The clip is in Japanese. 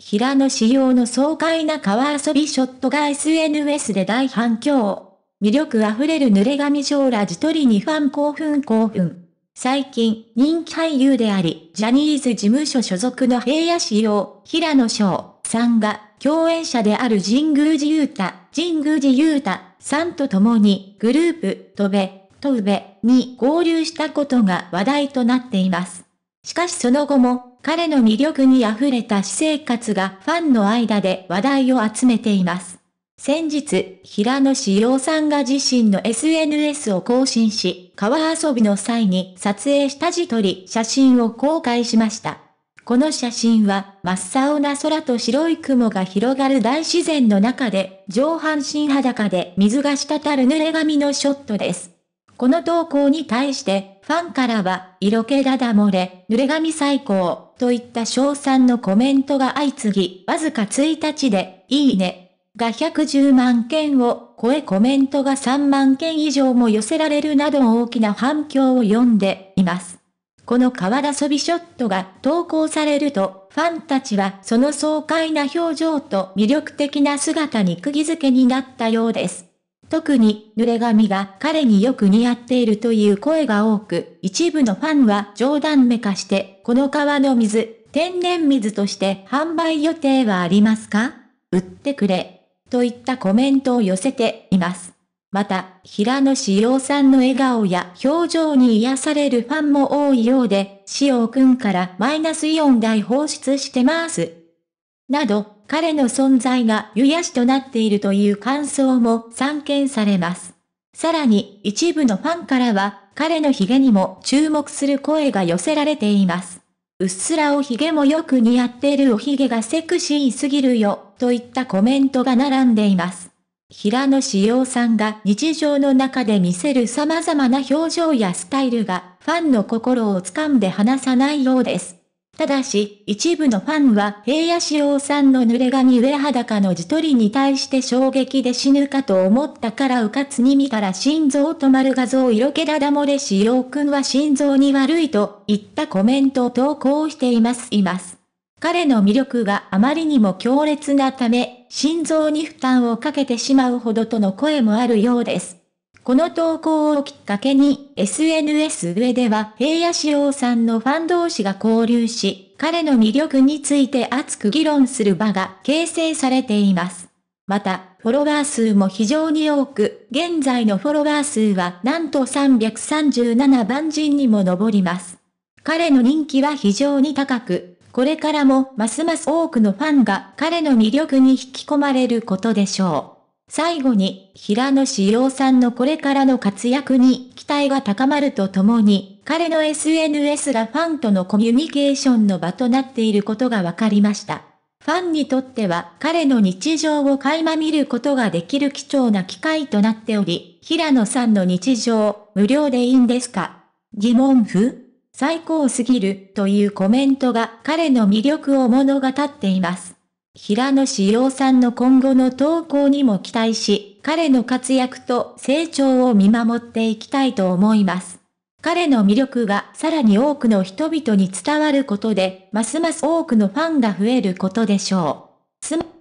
平野仕様の爽快な川遊びショットが SNS で大反響。魅力あふれる濡れ髪ョーラ自撮りにファン興奮興奮。最近、人気俳優であり、ジャニーズ事務所所属の平野仕様、平野翔さんが、共演者である神宮寺勇太、神宮寺勇太さんと共に、グループ、とべ、とうべに合流したことが話題となっています。しかしその後も、彼の魅力に溢れた私生活がファンの間で話題を集めています。先日、平野志陽さんが自身の SNS を更新し、川遊びの際に撮影した自撮り写真を公開しました。この写真は、真っ青な空と白い雲が広がる大自然の中で、上半身裸で水が滴る濡れ髪のショットです。この投稿に対して、ファンからは、色気だだ漏れ、濡れ髪最高。といった賞賛のコメントが相次ぎ、わずか1日で、いいね、が110万件を超えコメントが3万件以上も寄せられるなど大きな反響を呼んでいます。この川田遊びショットが投稿されると、ファンたちはその爽快な表情と魅力的な姿に釘付けになったようです。特に濡れ髪が彼によく似合っているという声が多く、一部のファンは冗談めかして、この川の水、天然水として販売予定はありますか売ってくれ。といったコメントを寄せています。また、平野志陽さんの笑顔や表情に癒されるファンも多いようで、志陽くんからマイナスイオン代放出してます。など、彼の存在が癒やしとなっているという感想も散見されます。さらに、一部のファンからは、彼の髭にも注目する声が寄せられています。うっすらお髭もよく似合ってるお髭がセクシーすぎるよ、といったコメントが並んでいます。平野志耀さんが日常の中で見せる様々な表情やスタイルがファンの心をつかんで離さないようです。ただし、一部のファンは平野紫耀さんの濡れ髪上裸の自撮りに対して衝撃で死ぬかと思ったからうかつに見たら心臓止まる画像色気だだ漏れ紫耀くんは心臓に悪いといったコメントを投稿しています。います。彼の魅力があまりにも強烈なため、心臓に負担をかけてしまうほどとの声もあるようです。この投稿をきっかけに、SNS 上では平野志耀さんのファン同士が交流し、彼の魅力について熱く議論する場が形成されています。また、フォロワー数も非常に多く、現在のフォロワー数はなんと337万人にも上ります。彼の人気は非常に高く、これからもますます多くのファンが彼の魅力に引き込まれることでしょう。最後に、平野志陽さんのこれからの活躍に期待が高まるとともに、彼の SNS がファンとのコミュニケーションの場となっていることがわかりました。ファンにとっては彼の日常を垣間見ることができる貴重な機会となっており、平野さんの日常、無料でいいんですか疑問符最高すぎるというコメントが彼の魅力を物語っています。平野志陽さんの今後の投稿にも期待し、彼の活躍と成長を見守っていきたいと思います。彼の魅力がさらに多くの人々に伝わることで、ますます多くのファンが増えることでしょう。